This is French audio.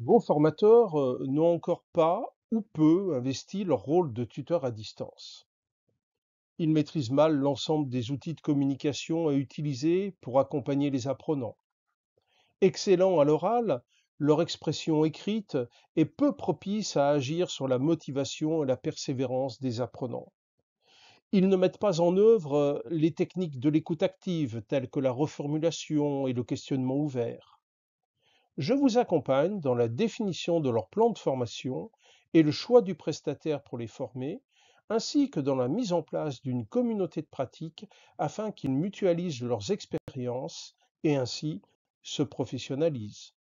bons formateurs euh, n'ont encore pas ou peu investi leur rôle de tuteur à distance. Ils maîtrisent mal l'ensemble des outils de communication à utiliser pour accompagner les apprenants. Excellents à l'oral, leur expression écrite est peu propice à agir sur la motivation et la persévérance des apprenants. Ils ne mettent pas en œuvre euh, les techniques de l'écoute active telles que la reformulation et le questionnement ouvert. Je vous accompagne dans la définition de leur plan de formation et le choix du prestataire pour les former, ainsi que dans la mise en place d'une communauté de pratique afin qu'ils mutualisent leurs expériences et ainsi se professionnalisent.